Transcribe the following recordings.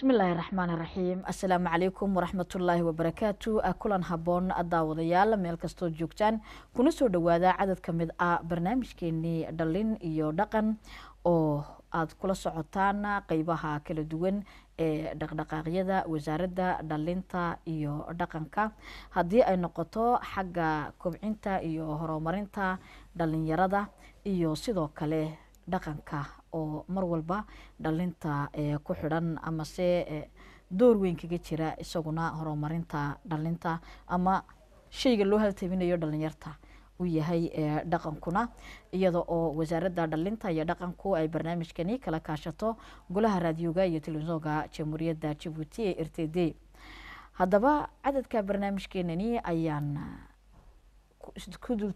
bismillaahi raxmaan raxiim assalaamu calaykum waraxmatullaahi wabarakaatu kulan haboon daawadayaal meel kastoo joogtaan kuna soo dhawaada cadad ka mid ah barnaamijkeenii dhalin iyo dhaqan oo aad kula socotaan qeybaha kala duwan ee dhaqdhaqaaqyada wasaaradda dhalinta iyo dhaqanka haddii ay noqoto xagga kobcinta iyo horumarinta dhalinyarada iyo sidoo kale dhaqanka oo mar walba dhalinta eh, ku xidhan amase eh, door weyn kaga jira isaguna horumarinta dhalinta ama shayga loo haltabinayo dhalinyarta u yahay eh, dhaqankuna iyada oo wasaaradda dhalinta iyo dhaqanku ay barnaamijkani kala kaashato golaha raadiyoga iyo telefisonka jamhuuriyadda jabuuti ee r t d haddaba cadadka barnaamijkeenani ayaan ku dul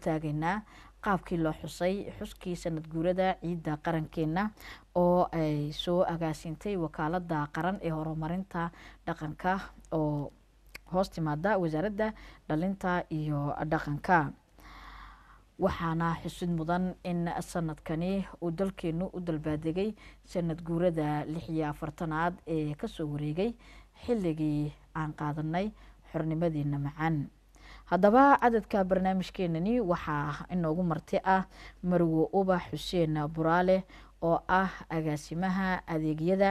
qaabkii loo xusay xuskii sanad guurada ciidda qarankeenna oo ay soo agaasiintay wakaalada qaran ee horumarinta dhaqanka oo hoos timaada wasaaradda dhalinta iyo dhaqanka waxaana xusid mudan in sanadkani uu dalkeennu u dalbaadegay sanad guurada lix iyo afartanaad ee kasoo wareegay xilligii aan qaadanay xornimadiina macaan haddaba cadadka barnaamijkeenani waxaa inoogu marti ah marwo ubax xuseen buraale oo ah agaasimaha adeegyada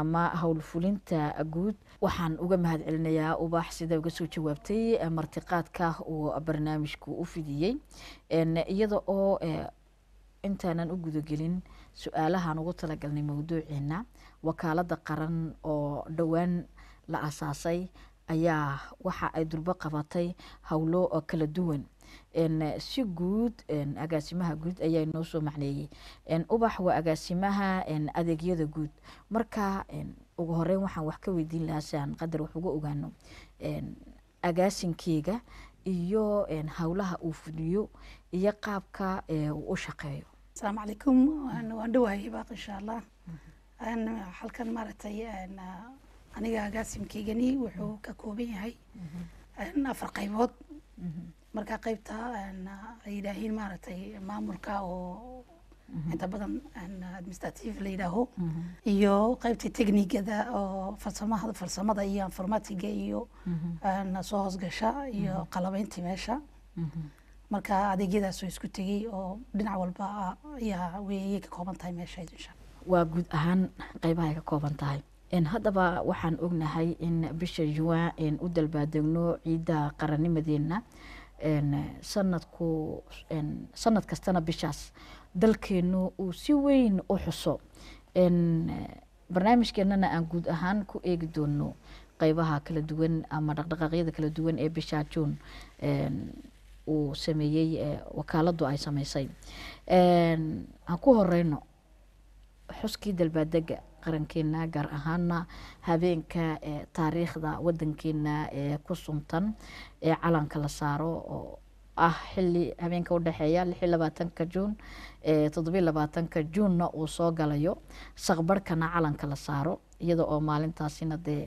ama howlfulinta guud waxaan uga mahad celinayaa ubax sida uga soo jawaabtay martiqaadka uu barnaamijku u fidiyey iyada oo intaanan u gudagelin su-aalahaan ugu talagalnay mowduuceena wakaalada qaran oo dhowaan la asaasay ayaa waxa ay durbo qabatay howlo oo kala duwan si guud agaasimaha guud ayaa noosoo soo macneeyey ubax waa agaasimaha adeegyada guud marka ugu horeyn waxaan wax ka weydiin lahaa si aan qadar wax uga ogaano agaasinkeyga iyo howlaha uu fuliyo iyo qaabka e, u shaqeeyo asalaamu calaykum waan dhawahay baaq insha allah mm-hmm. halkan maaragtay aniga agaasimkaygani wuxuu ka kooban yahay afar qaybood markaa qaybta ay yidhaahiin maaragtay maamulka oo inta badan administrative la yidhaaho iyo qaybta technigada oo farsamada farsamada iyo informatiga iyo soo hoosgasha iyo qalabeynta meesha marka adeegyadaasoo isku tegay oo dhinac walba ayaa weeyay ka kooban tahay meesha waa guud ahaan qaybaha ay ka kooban tahay haddaba waxaan ognahay in bisha juwan u dalbaadegno ciidda qaranimadeena sanadku sanad kastana bishaas dalkeennu uu si weyn u xuso eh, barnaamijkeenana aan guud ahaan ku eegi doono qeybaha kala duwan ama dhaqdhaqaaqyada kala duwan ee bisha juun uu sameeyey eh, wakaaladdu ay sameysay aan ku horeyno xuskii dalbaadega qarankeena gaar ahaana habeenka eh, taariikhda wadankeena ee eh, ku suntan ee calanka la saaro oo ah xili habeenka udhexeeya labaatanka juun eh, labaatanka juunna uu soo galayo saqbarhkana calanka la saaro iyada oo maalintaasina dee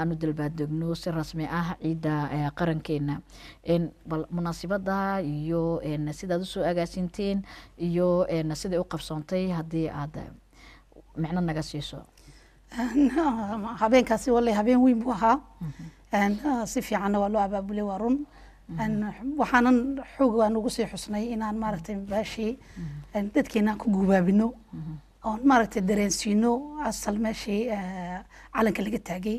aanu dalbaadoogno si rasmi ah ciidda qarankeena bal munaasibada iyo sidaad usoo agaasinteen iyo n siday u qabsoontay haddii aad micno naga siiso uh, habeenkaasi wallay habeen weyn buu ahaa uh, si fiicanna waa loo abaabulay waa run uh, waxaanan xoog waan ugu sii xusnay inaan maaragtay baashii dadkeenaan ku guubaabino oon maaragtay dareensiino asal meeshii calanka laga taagay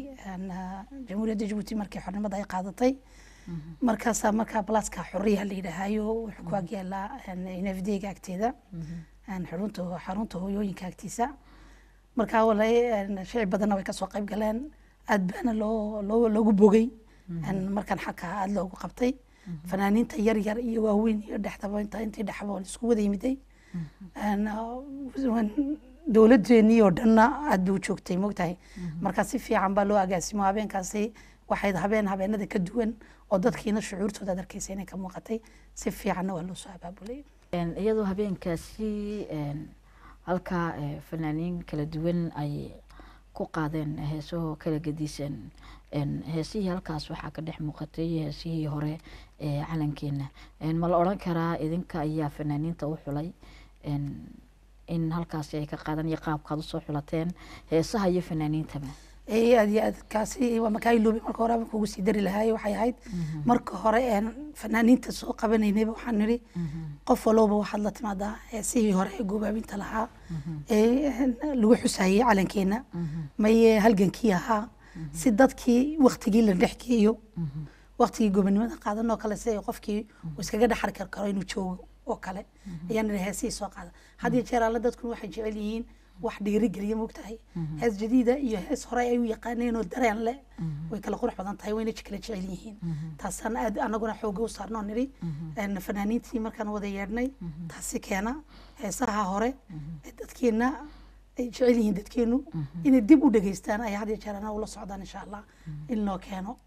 jamhuuriyadda jabuuti markii xornimada ay qaadatay markaasaa markaa balaaska xoriyaha la yidhaahayo wuxuu ku agyaallaa n f ga agteeda xarunta xarunta hooyooyinka agtiisa marka wala sharci badanna way kasoo qayb galeen aad baana loo loo loogu bogey mm-hmm. markan xagka aada loogu qabtay mm-hmm. fanaaniinta yar yar iyo waaweyn iyo dhexdaba inta intii dhexba isku wada yimiday mm-hmm. uh, dowladeenii oo dhanna aad buu joogtay mogtahay marka si fiican baa loo agaasimo habeenkaasi waxayd habeen habeenada ka duwan oo dadkiina shucuurtooda ad arkeysa inay ka muuqatay si fiicanna waa loo soo abaabulay iyadoo habeenkaasi halkaa eh, fanaaniin kala duwan ay ku qaadeen heesahoo kala gadisan heesihii halkaas waxaa ka dhex muuqatay heesihii hore ee eh, calankeena ma la odran karaa idinka ayaa fanaaniinta u xulay in halkaasi ay ka iyo qaabkaad usoo xulateen heesaha iyo fanaaniintaba aad iyo aad kaasi waa makaayiloobi marka hore aan kugu sii dari lahaay waxay ahayd mhm. marka hore fanaaniinta soo qabanaynayba waxaan nidhi mhm. qof walowba waxaad la timaadaa sidii hore ee goobaabinta lahaa mhm. ee lagu xusaayey calankeena maye halgankii ahaa si dadkii waktigii la dhexgeeyo waktigii gobonimada qaadanoo kale si ay qofkii uu iskaga dhexar kar karo inuu joogo oo kale ayaan nidhi heesihii soo qaada had iyo jeer alle dadkuna waxay jecel yihiin wax dhiirigeliya moogtahay mhm. hees jadiida iyo hees hore ay u yaqaaneenoo dareen leh mhm. way kala qurux badan tahay wayna kala jecel yihiin mhm. taasaan aad anaguna xooga u saarnoo niri fanaaniintii markaan wada yeedhnay taasi keena heesaha hore dadkeena ay jecel yihiin dadkeenu inay dib u dhageystaan ay had iyo jeer ana ula socdaan insha allah in loo keeno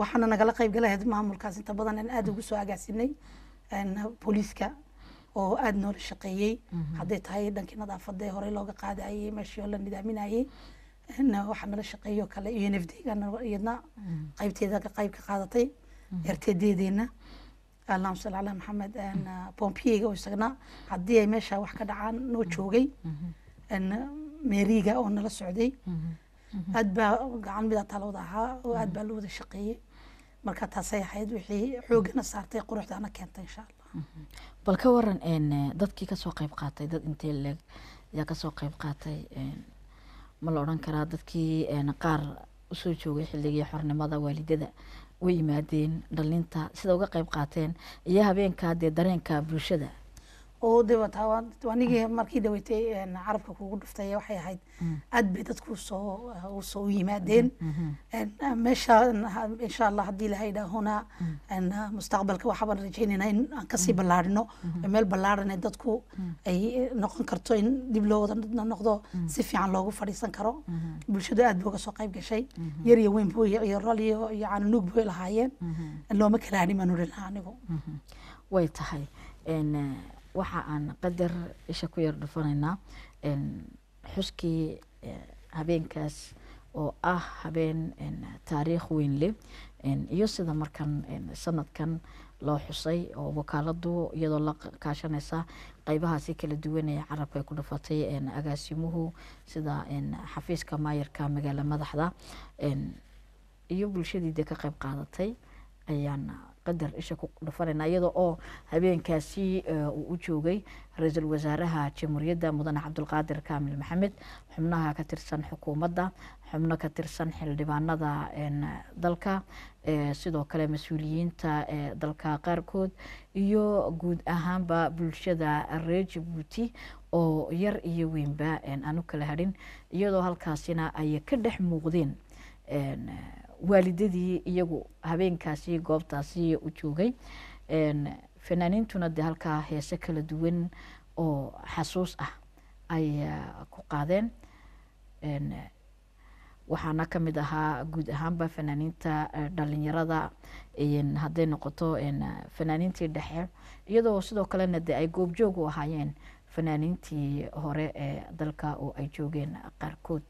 waxaana nagala qayb galahayd maamulkaas inta badan aan aada ugu soo agaasinay booliiska oo aada noola shaqeeyey mhm. haday tahay dhankii nadaafada horey looga qaadayey meeshii oo la nidaaminayey waxaa nala shaqeeyo kale n f d iyadna mhm. qaybteeda qayb ka qaadatay ertedeedeena mhm. allahuma salli calaa maxamed bompiyeyga uh, isagna haddii ay meesha wax ka dhacaan noo joogay meriga uh, oo nala socday aad baa gacan midaa talawada ahaa oo aad baa la wada shaqeeyey marka taasay ahayd wixii xoogana saartay quruxdaana keentay insha bal ka waran eh, dadkii kasoo qeyb qaatay dad intee leeg ayaa kasoo qeyb qaatay ma la odhan karaa dadkii qaar usoo joogay xilligii xornimada waalidada way yimaadeen dhalinta sida uga qeyb qaateen iyo habeenka dee dareenka bulshada oo de markii dhaweytay carabka kugu dhuftay waxay ahayd mm. aad bay dadku soo soo yimaadeen meesha mm, mm-hmm. insha allah haddii ilaha idhaahona mm. mustaqbalka waxaabaan rajaynayna in aan kasii ballaarino mm-hmm. meel ballaarane dadku ay noqon karto in dib loo wada noqdo si fiican loogu fadhiisan karo mm-hmm. bulshadu aad buu uga soo qayb gashay yariyo iyo weyn buu iyo rol iyo iyo canunuug buu lahaayeen looma kala baan odhi lahaa anigu way tahay waxa aan qadar isha ku yar dhufanaynaa xuskii e, habeenkaas oo ah habeen taariikh weyn leh iyo sida markan sanadkan loo xusay oo wakaaladu iyadoo la kaashanaysa qeybahaasi kala duwan ee carabka ay ku dhufatay agaasimuhu sida xafiiska maayarka magaala madaxda iyo bulshadii dee ka qeyb qaadatay ayaan qadar isha ku dhafanayna iyada oo habeenkaasi e, uu u joogay ra-iisul wasaaraha jamhuuriyadda mudane cabdulqaadir kaamil maxamed xubnaha ka tirsan xukuumadda xubno ka tirsan xildhibaanada e, dalka e, sidoo kale mas-uuliyiinta dalka qaarkood iyo guud ahaanba bulshada reer jabuuti oo yar iyo weynba aan u kala hadhin iyadoo halkaasina ay ka dhex muuqdeen waalidadii iyagu habeenkaasi goobtaasi u joogay fanaaniintuna de halkaa heese kala duwan oo xasuus ah ay ku qaadeen waxaana kamid ahaa guud ahaanba fanaaniinta eh, dhalinyarada haday noqoto fanaaniintii dhexe iyadoo sidoo kalena de ay goobjoog u ahaayeen fanaaniintii hore ee dalka oo ay joogeen qaarkood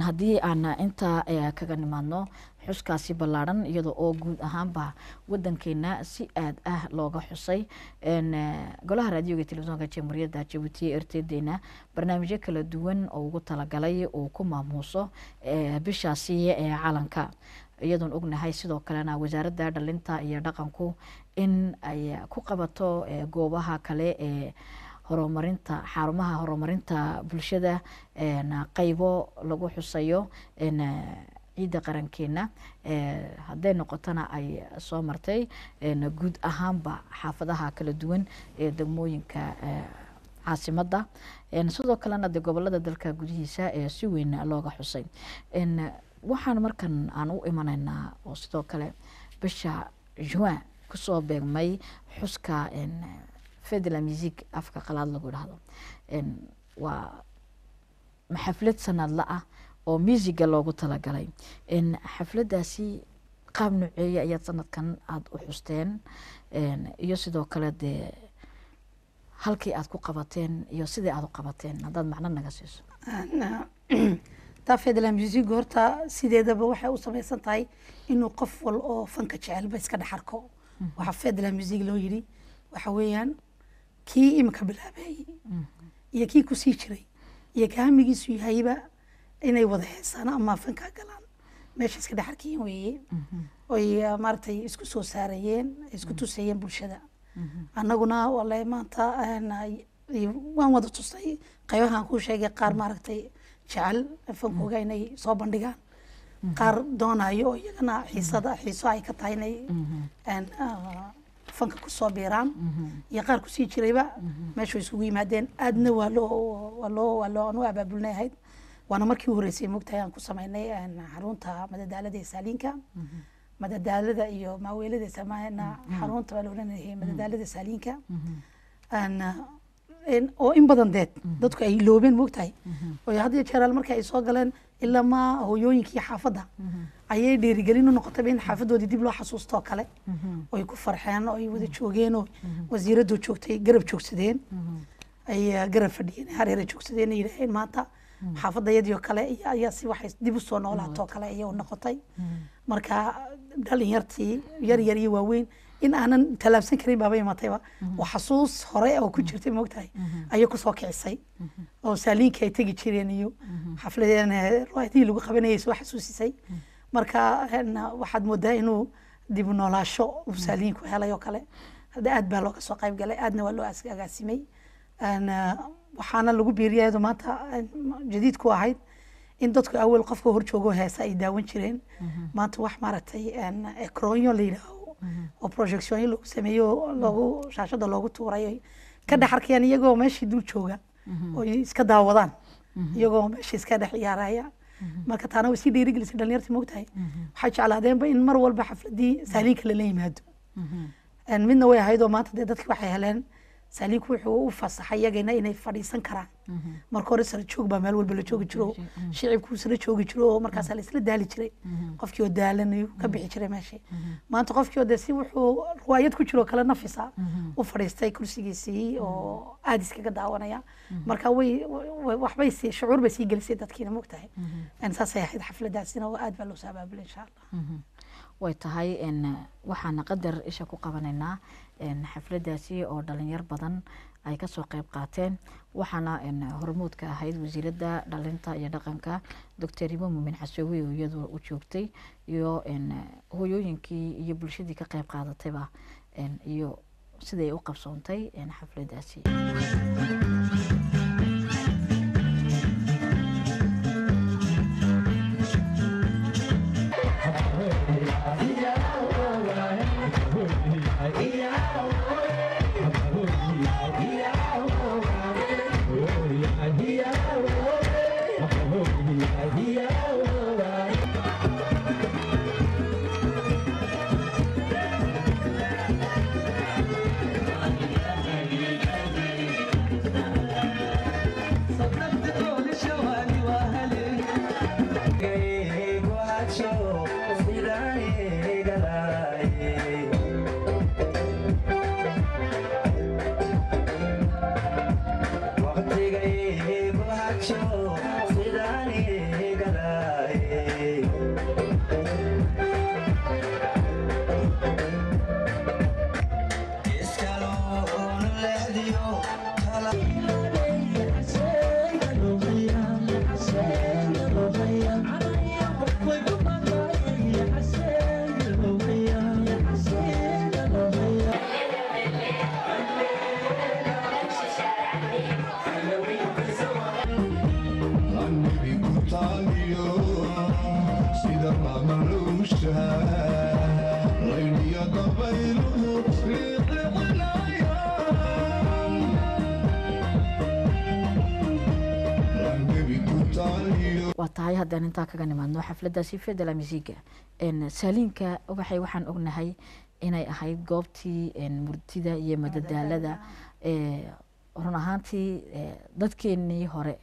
haddii aan eh, intaa eh, kaga nimaadno xuskaasi ballaaran iyada oo guud ahaanba wadankeena si aad ah looga xusay eh, golaha raadiyoga telefisonka jamhuuriyadda jabuuti erteedeyna barnaamijyo kala duwan oo ugu talagalay uu ku maamuuso bishaasi ee calanka iyadoon ognahay sidoo kalena wasaaradda dhalinta iyo dhaqanku in ay ku qabato goobaha kale ee horumarinta xarumaha horumarinta bulshada qaybo lagu xusayo ciidda qarankeena hadday noqotona ay soo martay guud ahaanba xaafadaha kala duwan ee degmooyinka caasimadda sidoo kalena de gobolada dalka gudihiisa ee si weyn looga xusay waxaan markan aan u imanaynaa oo sidoo kale bisha juin kusoo beegmay xuska fedla music afka qalaad lagu dhahdo waa xaflad sanadla ah oo musiga loogu talagalay xafladaasi qaab nuceeye ayaad sanadkan aada u xusteen iyo sidoo kale dee halkii aad ku qabateen iyo sidii aada u qabateen haddaad macno naga siiso taa fedla music horta sideedaba waxay u samaysan tahay inuu qof wal oo fanka jecelba iska dhex arko mm-hmm. waxaa fedla music loo yidhi waxa weeyaan kii imika bilaabay iyo kii kusii jiray iyo kahamigiisu yahayba inay wada heesaan ama fankaa galaan meesha iska dhexarkiin weeye mhm. oy ah, maaratay isku soo saarayeen isku mhm. tusayeen bulshada mhm. annaguna wale maanta waan wada tusay qaybahaan ku sheegay qaar maaragtay jecel fankooga inay soo bandhigaan qaar doonayo oo iyagana xiisada xiiso ay ka tahay inay ah, fanka kusoo biiraan mhm. iyo qaar kusii jirayba mhm. meeshu isugu yimaadeen aadna waa loo anuu abaabulnay ahayd waana markii u horeysay mogtahay aan ku samaynay xarunta madadaalada iyo saaliinka mhm. madadaalada iyo maaweelada samana xarunta baa laoranayay madadaalada saaliinka oo in badan deed dadku ay loobeen mogtahay oo haddiyo jeeraal marka ay soo galeen ilaa ma hooyooyinkii xaafadda mhm. ayay dhiirigelin u noqotayba in xaafadoodii dib loo xasuusto oo kale mhm. oy ku farxeen oo ay wada mhm. joogeen oo wasiiradoo joogtay garab joogsadeen ay ah, garab fadhiyeen hareera joogsadeen ay yidhaaheen maanta xaafadayadii oo kale ayaa si waxay dib usoo noolaatoo kale ayau noqotay marka dhalinyatii yar yar iyo waaweyn in aanan tallaabsan karin baaba imatayba oo mhm. xasuus hore oo ku mhm. jirtay moogtahay mhm. ayay kusoo kicisay oo saaliinka ay tegi jireen iyo xafladeen eh, ruuxdii lagu qabanayay soo xasuusisay marka eh, waxaad moodaa inuu dib u noolaasho uu saaliinku helay oo kale hadda aad baa looga soo qayb galay aadna waa loo agaasimay eh, waxaana lagu biiriya iyadu maanta jadiidku ahayd in dadku awel qofka horjoogo heesa ay daawan jireen maanta wax maaragtay kroonyo la yidhaaho oo projectio lagu sameeyo loogu mm-hmm. shaashada loogu tuuray ka dhex mm-hmm. arkayaan iyagoo meeshii dul jooga mm-hmm. oo iska daawadaan iyagoo meesha iska dhex ciyaaraya marka taana way sii dhiirigelisay dhalinyarta moogtahay waxay jeclaadeenba in mar walba xafladii saaliinka lala yimaado midna way ahayd oo maanta dee dadki waxay heleen saliik wuxuu u fasaxay yagana inay fadhiisan karaan mhm. marka hore sala joog baa meel walba la joogi jiro shicibkuu isla joogi jiro mhm. markaasaa la isla daali jiray mhm. qofkii oo daalanayu ka bixi jiray meesha maanta qofkii oo dee si wuxuu riwaayad ku jiroo kale nafisa u fadhiistay kursigiisii oo aada iskaga daawanaya marka way waxbay sii shucuur bay sii gelisay dadkiina mogtahay saasay ahayd xafladaasina oo aad baa loo soo abaabulay allah way tahay waxaana qadar isha ku qabanaynaa xafladaasi oo dhalinyar badan ay kasoo qeyb qaateen waxaana hormuudka ahayd wasiiradda dhalinta iyo dhaqanka docor imo muumin casoowe oo iyadu u joogtay iyo hoyooyinkii iyo bulshadii ka qeyb qaadatayba iyo siday u qabsoontay xafladaasi intaa kaga nimaadno xafladaasi federal musiga saaliinka waxay waxaan ognahay inay ahayd goobtii murtida iyo madadaalada run ahaantii dadkeenii hore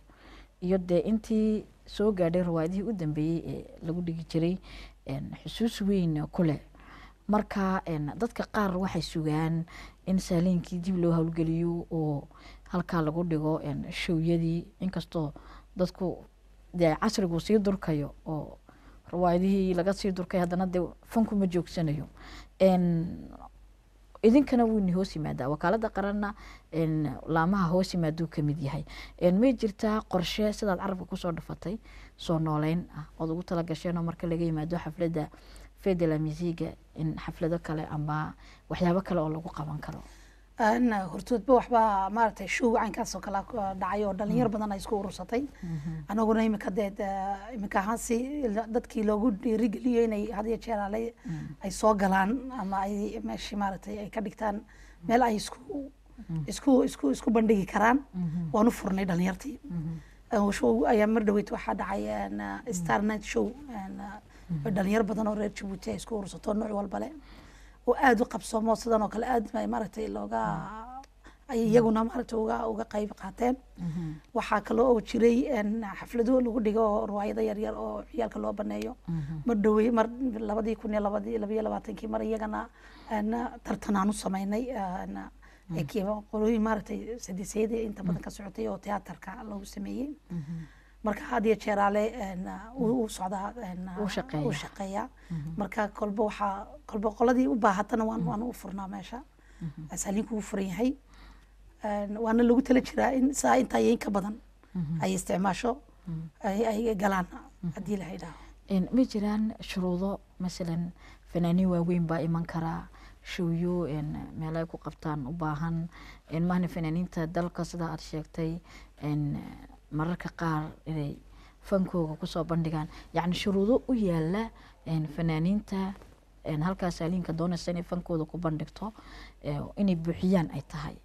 iyo dee intii soo gaadhay rawaadihii u dambeeyey ee lagu dhigi jiray xusuus weyn ku leh marka dadka qaar waxay sugaan in saaliinkii dib loo howlgeliyo oo halkaa lagu dhigo showyadii inkastoo dadku dee casriguu sii durkayo oo rawaayadihii laga sii durkay haddana dee ma joogsanayo idinkana wuyni hoos yimaadaa wakaalada qaranna laamaha hoos yimaaduu kamid yahay may jirtaa qorshe sidaad carabka kusoo dhafatay soo nooleyn ah ood ugu talagasheenoo marka laga yimaado xaflada fedela misiga in xaflado kale ama waxyaabo kale oo lagu qaban karo hortoodba waxbaa maaragtay show caynkaas oo kale ah, dhacay oo dhalinyar mm. badan ay isku urursatay mm-hmm. anaguna ah, imika deed imika ahaansi dadkii loogu dhiirigeliyo inay had iyo mm. ay soo galaan ama ay meeshii maaragtay ay ka dhigtaan meel ay isku mm. isku isku isku bandhigi karaan mm-hmm. waanu furnay dhalinyartii mm-hmm. show ayaa mar dhaweyd waxaa dhacay ah, star night show dhalinyar badan oo reer jabuuti ay isku urursato nooc walbale oo aada u qabsoomo sidan oo kale aada maaragtay looga ay iyaguna maarata uga uga qeyb qaateen mm-hmm. waxaa kaloo oo jiray xaflado lagu dhigo oo riwaayado yaryar oo ciyaalka loo baneeyo mm-hmm. mar dhowey mar labadii kun iyo labadii labayo labaatankii mar iyagana tartan aanu sameynay mm-hmm. qolooyin maaragtay sadisayadii inta badan ka socotay oo tiyaatarka lagu sameeyey marka had iyo jeeraale u socdaa u mhm. marka kolba waxaa kolba qoladii u baahatana waan u furnaa meesha asaliinku mhm. u furan yahay waana lagu tala jiraa in saa intaa iyo in ka badan mhm. ay isticmaasho ay galaan haddii la ma jiraan shuruudo masalan fanaaniin waaweyn baa iman karaa showyo ay ku qabtaan u baahan mahna fanaaniinta dalka sidaa aad sheegtay mararka qaar inay fankooga kusoo bandhigaan yacni shuruudo u yaala fanaaniinta halkaas aliinka doonaysa inay fankooda ku bandhigto inay buuxiyaan ay tahay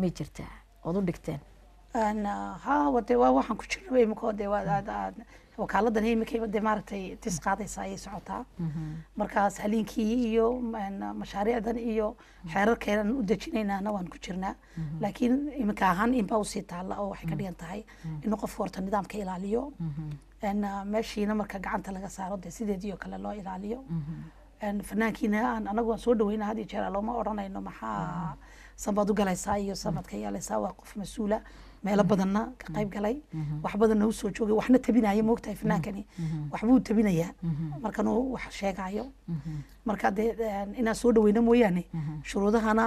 may jirtaa ood u dhigteen ha wade waa waxaan ku jirnaba imikoo de wakaaladdan imikaba de tis qaadaysa ayay socotaa mhm. markaas haliinkii iyo mashaariicdan iyo xeerarkeenan u dejinaynaana waan ku jirnaa mhm. laakiin iminka ahaan inbaa usii taalla oo waxay ka dhigan tahay mhm. inuu qofku horta nidaamka ilaaliyo meeshiina marka gacanta laga saaro dee sideedii kale loo ilaaliyo fanaankiina aan anagu aan soo dhaweyna had iyo jeer looma odhanayno maxaa sanbaad u galaysaa iyo sanbaad ka yeelaysaa waa qof mas-uula meelo mm-hmm. badanna ka qayb mm-hmm. galay mm-hmm. wax badanna usoo joogay waxna tabinaya moogtahay fanaankani waxbuu tabinayaa markanu wax sheegayo marka dee inaan soo dhaweyno mooyaane shuruudahana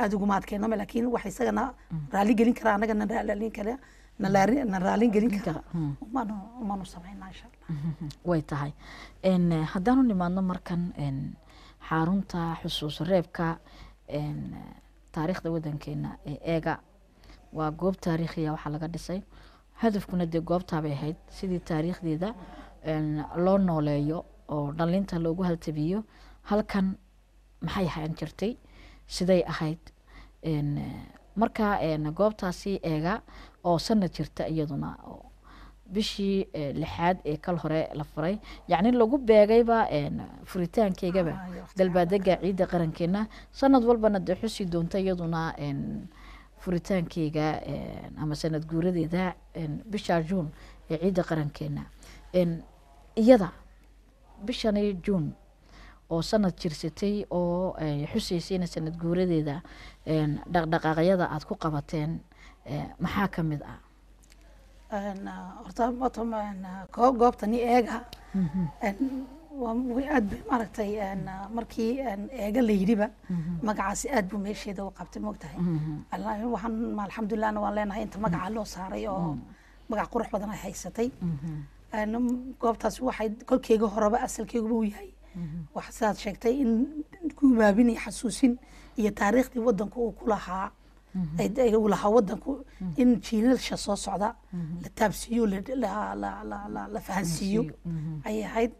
aada uguma adkeyno laakiin wax isagana raali gelin kara annagana raalin kara na raalin gelin kara umaan umaanu samayna insha allah way tahay haddaanu nimaadno markan xarunta xusuus reebka taariikhda wadankeena ee eega waa goob taariikhiya ah waxaa laga dhisay hadafkuna dee goobtaabay ahayd sidii taariikhdeeda loo nooleeyo oo dhalinta loogu haltabiyo halkan maxay ahaan jirtay siday ahayd marka goobtaasi eega oo sanad jirta iyaduna bishii eh, lixaad ee kal hore la furay yacni lagu beegayba furitaankeygaba ah, dalbaadega ciidda qarankeena sanad walbana dee xusi doonta iyaduna furitaankeyga ama sanad guuradeeda bisha juun ee ciidda qarankeena iyada bishani juun oo sanad jirsatay oo xusaysayna sanad guuradeeda dhaqdhaqaaqyada aad ku qabateen maxaa ka mid ah horta goobtani eega mm-hmm aad bay maaragtay markii eega la yidhiba mm-hmm. magacaasi aad buu meesheeda u qabtay moogtahay mm-hmm. waxaan alxamdulilahna waan leenahay inta magacaa loo saaray oo mm-hmm. magac qurux badan ay haysatay goobtaas waxay kolkeyga horeba asalkeyguba u yahay wax sidaad sheegtay in guubaabin iyo xasuusin iyo taariikhdii wadanku uu ku lahaa uu lahaa wadanku in jiilalsha soo socda la taabsiiyo la fahansiiyo ay ahayd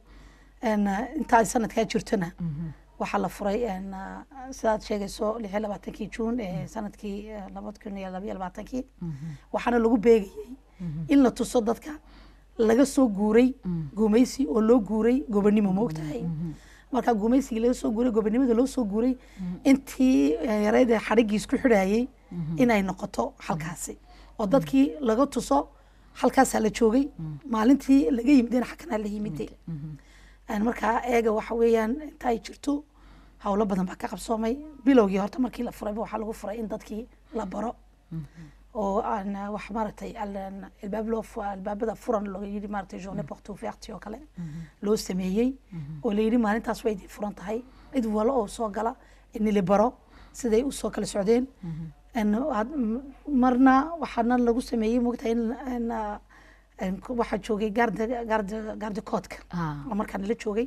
Eh, intaa sanadkaa jirtona mhm. waxaa la furay eh, sidaad sheegayso lix iyo labaatankii juun ee mhm. sanadkii eh, labada kun labaatankii mhm. waxaana lagu beegayey in la tuso dadka laga soo guuray mm. guumeysi oo loo guuray gobonimo moogtahay marka guumeysigii laga soo guuray gobonimada loo soo guuray mm. intii yareeda xadhiggii isku xidhaayey inay noqoto halkaasi mm. oo dadkii laga tuso halkaasaa la joogay maalintii laga yimideen xakanaa la yimide markaa eega waxa weeyaan inta ay jirto howlo badan baa ka qabsoomay bilowgii horta markii la furayba waxaa lagu furay in dadkii la baro mhm. oo aan ah, wax maaragtay albaab loo albaabada furan loo yidhi maaragtay journée porte ouverte oo kale mhm. loo sameeyey mhm. oo layidhi maalintaas way idin furan tahay cid walo oo soo gala in baro siday usoo kala socdeen marna waxaana lagu sameeyey mogtahay waxaa joogay gaardikoodka oo ah. markaan la joogay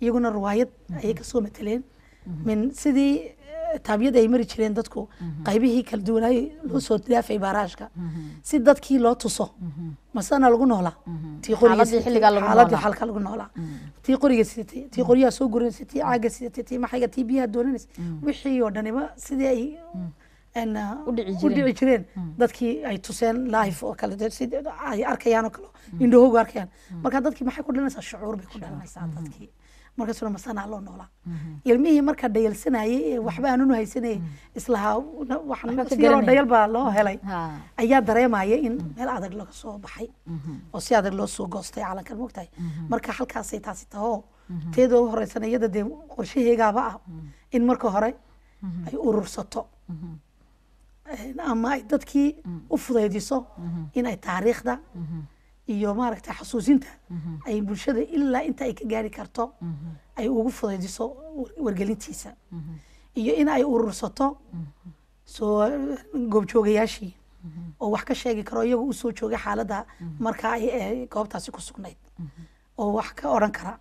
iyaguna riwaayad mhm. ayay kasoo mateleen mhm. min sidii eh, taabiyada ay mari jireen dadku mhm. qaybihii kala duwanaayo loo soo daafay baaraashka si dadkii loo tuso masana lagu noolaa tii qorigxaaladii xalka lagu noolaa tii qoriga sidatay tii qoryaha soo guranaysa tii caaga sidatay tii maxayga tii biyaha doonanaysa wixii oo dhaniba sidii ay Eh, udhici jireen hmm. dadkii ay tuseen life oo kale ay arkayaan oo kale hmm. indhahoogu arkayaan hmm. marka dadkii maxay ku dhalanaysaa shucuur bay ku dhalanaysaa dadkii markaasuna masanaa loo noolaa ilmihii marka dhayalsanayay ee waxba aanunu haysanayay islahaa waxyaroo dhayal baa loo helay ayaa dareemaya in meel adag laga soo baxay oo si adag loo soo goostay calankan mogtahay marka halkaasay taasi tahoo teedoo horeysana iyada dee qorshaheegaaba ah in marka hore ay urursato Eh, ama ay dadkii u fudaydiso inay taariikhda iyo maaragta xasuusinta ay bulshada ilaa inta ay ka gaari karto ay ugu fudaydiso wargelintiisa iyo in ay urursato soo eh, goobjoogayaashii oo wax ka sheegi karo iyagu usoo soo joogay xaaladda markaa ay eh, goobtaasi ku sugnayd oo wax ka odhan kara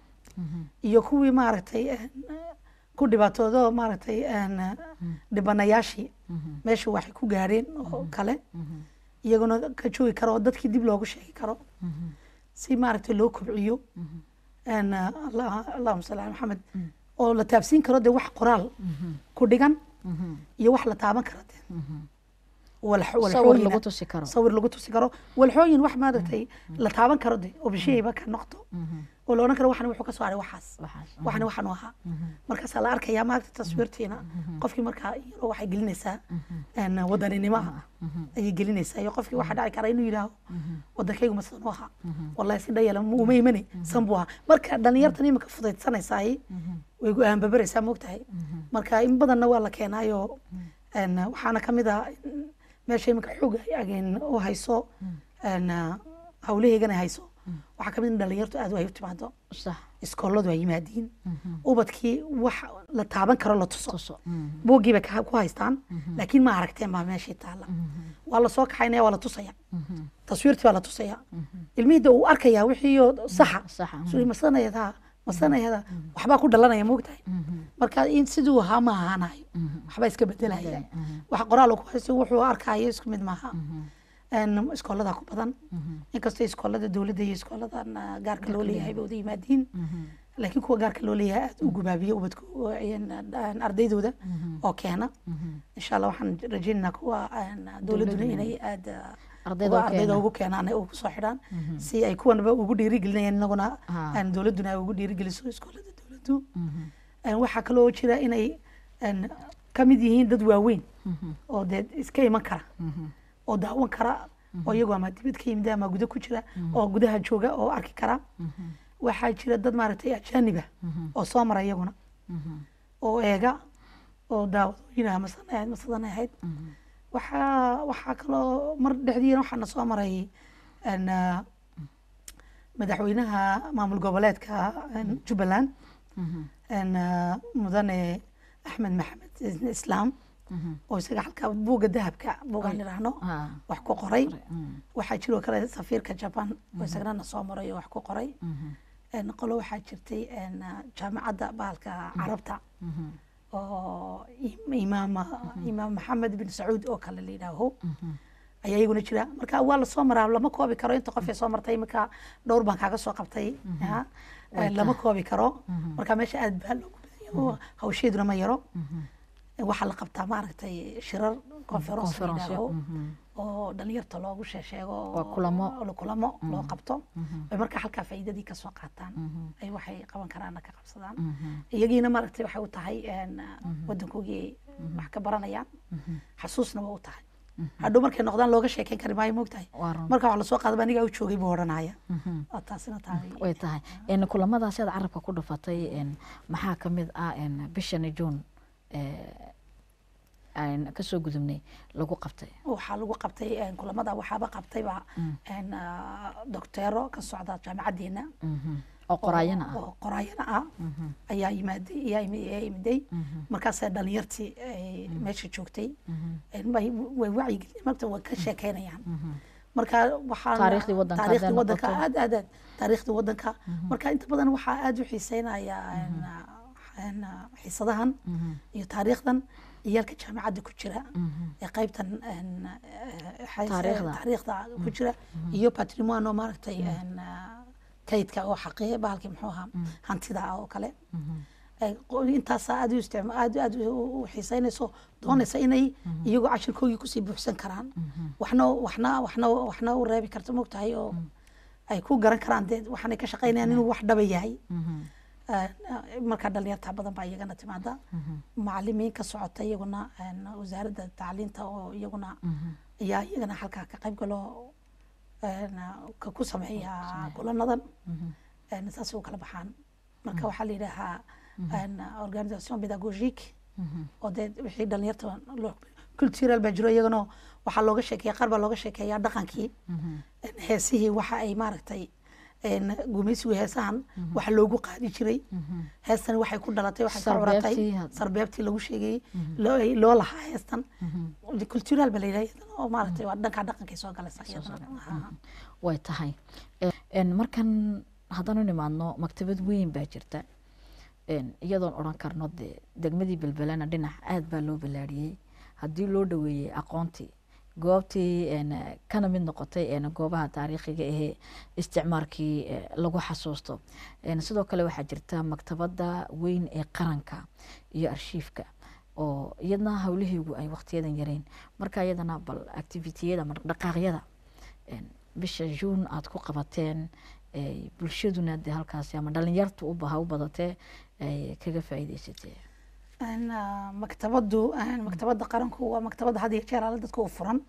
iyo kuwii maaragtay ku dhibaatoodo maaragtay dhibanayaashii mm-hmm. meesha waxay ku gaadheen oo mm-hmm. kale mm-hmm. iyaguna ka joogi karo oo dadkii dib loogu sheegi karo si maaragtay loo kobciyo allahuma salli ala maxamed mm. oo la taabsiin karo dee wax qoraal ku dhigan iyo wax la taaban karo dee sawir lagu tusi karo walxooyin wax maaratay la taaban karo de oo ka noqdo mhm. oo la karo waxna wuxuu ka soo waxaas waxna mhm. waxanu ahaa mhm. markaasaa la arkayaa maagta taswiirtiina qofkii markaa iyadoo waxay gelinaysaa wadaninimo ayay gelinaysaa iyo qofkii waxaa dhaci kara inuu yidhaaho wadankaygu ma sanu ahaa wallahi si dhayala uma imani san buu ahaa marka dhalinyartan iminka fudaydsanaysaay way go-aan moogtahay marka in badanna waa la keenaayo waxaana kamid ah meesha iminka xooga u hayso hawlaheygana hayso waxaa kamid in dhalinyartu aad ay u timaado iskooladu ay yimaadiin mhm. ubadkii wax la taaban karo la tuso mhm. buuggii bay ku haystaan mhm. laakiin ma aragteen baa meeshii taala waa lasoo kaxaynaya waa la tusaya taswiirtii baa la tusaya ilmihii uu arkayaa wixiiyo saxa masanaytaa masanayada mm-hmm. waxbaa ku dhalanaya mogtahay mm-hmm. marka in siduu ahaa ma ahaanayo mm-hmm. waxbaa iska bedelaya wax qoraal ku hayso wuxuu arkayo isku mid maaha iskoolada ku badan inkastoo iskoolada dowladda iyo iskooladan ah, gaarka loo leeyahay ba uda yimaadiin laakiin kuwa gaarka loo leeyahay aada u gubaabiya ubadka ardaydooda oo keena insha allah waxaan rajaynaynaa kuwa ah, dowladduna inay aada ah, ardayda ugu keenaan ugu soo xidhaan mhm. si ay kuwanba ugu dhiirigelinayaan inaguna ah. aan dowladuna ay ugu dhiirigeliso iskoolada dowladdu mhm. waxaa kaloo jira inay ka mid yihiin dad waaweyn mhm. oo dee iska iman kara oo daawan kara oo iyagu ama dibad ka yimid ama guda ku jira oo gudaha jooga oo arki kara waxaa jira dad maaragtay ajaniba oo soo mara iyaguna oo eega oo daawad yiraha masan ahayd masadan ahayd waxaa waxaa kaloo mar dhexdiina waxaana soo maray n madaxweynaha maamul goboleedka jubbaland mm-hmm. n mudane axmed maxamed islaam mm-hmm. oo isaga halka buuga dahabka buugaan idhaahno ah. wax ku qoray mm. waxaa jiroo kale safiirka jaban oo mm-hmm. isagana nasoo maray oo wax ku qoray qolo waxaa jirtay n jaamacadda baalka carabta oo oh, imaama mm-hmm. imaam maxamed bin sacuud oo kale la yidhaaho mm-hmm. ayaa iyaguna jira marka waa lasoo maraa lama koobi karo inta qof soo martay iminka dhowr baan kaaga soo qabtay mm-hmm. lama koobi karo marka meesha aad baa loogu hawsheeduna ma yaro waxaa la qabtaa maaragtay shirar conference ladhaaho mhm. oo dhalinyarta loogu sheesheego kulamo loo mhm. qabto mhm. ay markaa halkaa faa'iidadii ka soo qaataan ay waxay qaban karaanna ka qabsadaan iyagiina maaragtay waxay u tahay waddankoogii wax ka baranayaan xasuusna waa u tahay hadhow markay noqdaan looga sheekeyn kari maayo moogtahay marka wax lasoo qaadaba anigaa u joogay buu odhanaya taasina taaway tahay kulamadaasi aad carabka ku dhufatay maxaa kamid ah bishani june Eh, aan kasoo gudubnay lagu qabtay waxaa lagu qabtay eh, kulamada waxaaba qabtayba mm. ah, docteero ka socda jaamacaddeena mm-hmm. oo qoraayana ah oo qoraayana ah mm-hmm. ayaa yimaaday ayaa imiday markaasaa mm-hmm. dhalinyartii meesha joogtay way wacyigelin marta way ka sheekeynayaan marka waxaa wadanka aad aad aad taariikhdii wadanka marka inta badan waxaa aad u xiiseynaya ah, xiisadahan iyo taariikhdan iyaalka jaamacadda ku jira ee qaybtan taariikhda ku jira iyo patrimono maaragtay kaydka oo xaqiiqe bahalkii muxuu ahaa hantida ah oo kale intaasaa aad aad aad u xiisaynayso doonaysa inay iyagoo cashirkoogii kusii buuxsan karaan waxna waxna waxna waxna u reebi karta moogtahay oo ay ku garan karaan dee waxaanay ka shaqaynayaan inuu wax dhaba yahay markaa dhalinyarta badan baa iyagana timaada mhm. macalimiin ka socota iyaguna wasaaradda tacliinta oo iyaguna mhm. ayaa iyagana halkaa ka qaybgalo ka ku sameeya kulanadan mhm. saas u kala baxaan marka waxaa la yidhaahaa organisation pedagogique oo dee wixii dhalinyarta cultural baa jiro iyagana waxaa looga sheekeeya qaar baa looga sheekeeya dhaqankii heesihii waxa ay maaragtay gumaysigu heesahan mhm. waxa loogu qaadi jiray mhm. heestan waxay ku dhalatay waxay ka curatay sarbeebtii lagu sheegayey mhm. loo lahaa heestan cultural ba layidhaha iyadana oo maaragtay waa dhankaa dhaqankay soo galaysaa way tahay markan haddaan u nimaadno maktabad weyn baa jirta iyadoon odhan karno dee degmadii belbelana dhinac aada baa loo ballaadhiyey haddii loo dhoweeyey aqoontii goobtii kana mid noqotay goobaha taariikhiga ahee isticmaarkii e, lagu xasuusto sidoo kale waxaa jirta maktabada weyn ee qaranka iyo arshiifka oo iyadna howlahaygu ay waqtiyadan yareen marka iyadana bal activitiyada dhaqaaqyada bisha juun aada ku qabateen bulshaduna de halkaasi ama dhalinyartu u badatee ay kaga faa'iideysatee أنا مكتبدو أنا مكتبدو قرنكو مكتبدو هذه كيرا لدت كوفران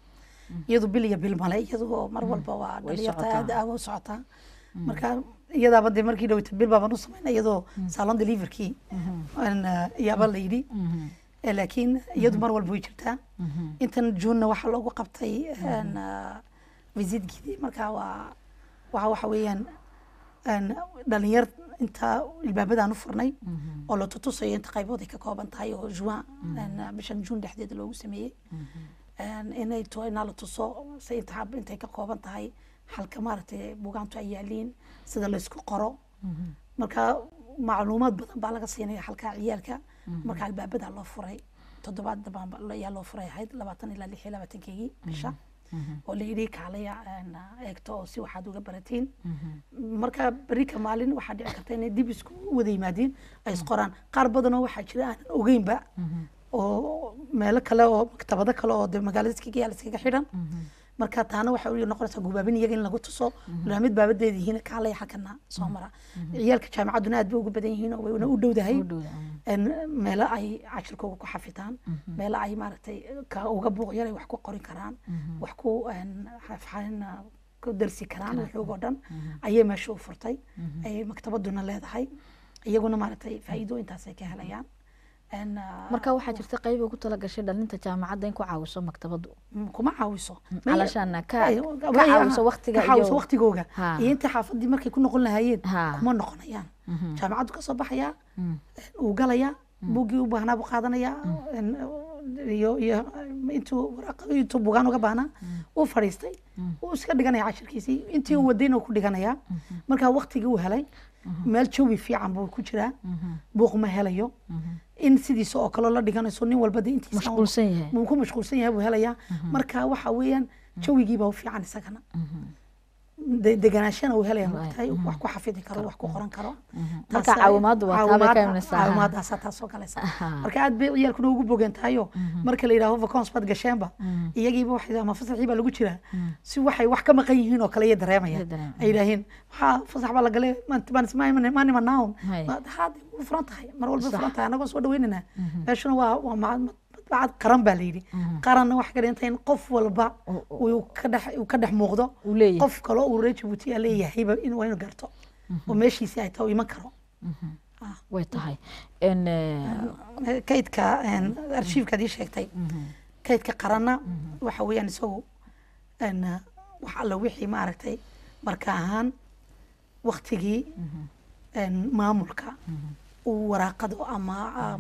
يدو بلي يبل ملاي يدو مرول بوار ويسعطا أو سعطا مركا يدا بدي مركي لو يتبل بابا نص مين يدو سالون دليفر كي أنا يابا ليدي لكن يدو مرول بويتشرتا انت جون وحلوق وقبتي أنا فيزيت كيدي مركا وحويا dhalinyar inta ilbaabadaan u furnay mhm. oo la tutusayo inta qaybood ay ka kooban tahay oo juin mhm. ah, bishan juun dhexdeeda loogu sameeyey mhm. inay to inaa la tuso se intaa intay ka kooban tahay halka maaragtay bugaantu ay yaaliin sida laysku qoro marka macluumaad badan baa laga siinaya halka ciyaalka marka albaabada loo furay toddobaad dabaan loo furay ahayd labaatan ilaa lix iyo labaatankeyii bisha Mm-hmm. oo la yidhi kaalaya uh, eegto oo si waxaad uga baratiin mm-hmm. marka berika maalin waxaa dhici karta inay dib isku wada yimaadiin ay isqoraan mm-hmm. qaar badanoo waxaa jira aanan ogeynba oo meelo kale oo maktabado kale oo de magaalada iskaga yaal iskaga xidhan marka taana waxay u noqonaysaa gubaabin iyaga in lagu tuso mhm. mid baabadeeda yihiin kaalay xakana soo mhm. mara mhm. ciyaalka jaamacadduna aad bay ugu badan yihiin wayna u dhowdahay ah. meelo ay cashirkooga ku xafitaan meelo ay maaragtay uga buuqyar ay wax ku qorin karaan wax ku ku darsi karaan waxoog dhan ayay meesha u furtay maktabaduna leedahay iyaguna maaragtay faa'iido intaasay ka helayaan marka waxaa jirta qayba ku tala gashay dhalinta jaamacadda in ku caawiso maktabadu kuma caawiso calashaana ka caawiso waqtiga iyo waqtigooga iyo inta xaafadii markay ku noqon lahaayeen kuma noqonayaan jaamacaddu ka soo baxayaa uu galayaa buuggii u baahnaa buu qaadanayaa iyo iyo intuu waraaqado intuu bugaan uga baahnaa uu fadhiistay uu iska dhiganaya cashirkiisii intii uu wadayna ku dhiganayaa marka waqtigii uu helay meel jawi fiican buu ku jiraa buuq ma helayo in sidiisa oo kaleo la dhiganayso nin walba de ku mashquulsan yahay buu helayaa mhm. marka waxa weeyaan mhm. jawigiibaa u fiican isagana mhm deganaanshan uu helaya matahay wax ku xafidi karo wax ku qoran karo marka caawimaadaasa taasoo kalesa marka aad bay ciyaalkuna ugu bogeen tahayo marka la yidhaho vacoons baad gasheenba iyagiiba waxay ama fasaxii baa lagu jiraa si waxay wax ka maqan yihiin oo kale iyo dareemaya ay yidhaaheen maxaa fasax baa lagale maanima naawn furan tahay mar walba furan tahay annagoo soo dhaweynayna meeshuna waa waa macad lacag qaran baa layidhi mm. qaranna waxa ka dhinta in qof walba uu ka dhex muuqdo qof kaloo uu reer jabuuti a leeyahayba in waa garto oo mm-hmm. meeshiisi ay taho iman karo mm-hmm. ah. way tahay eh, ah, kaydka arshiifkaad ii sheegtay mm-hmm. kaydka qaranna waxa weeyaan isagu eh, wax alla wixii maaragtay marka ahaan waktigii maamulka waraaqado mm-hmm.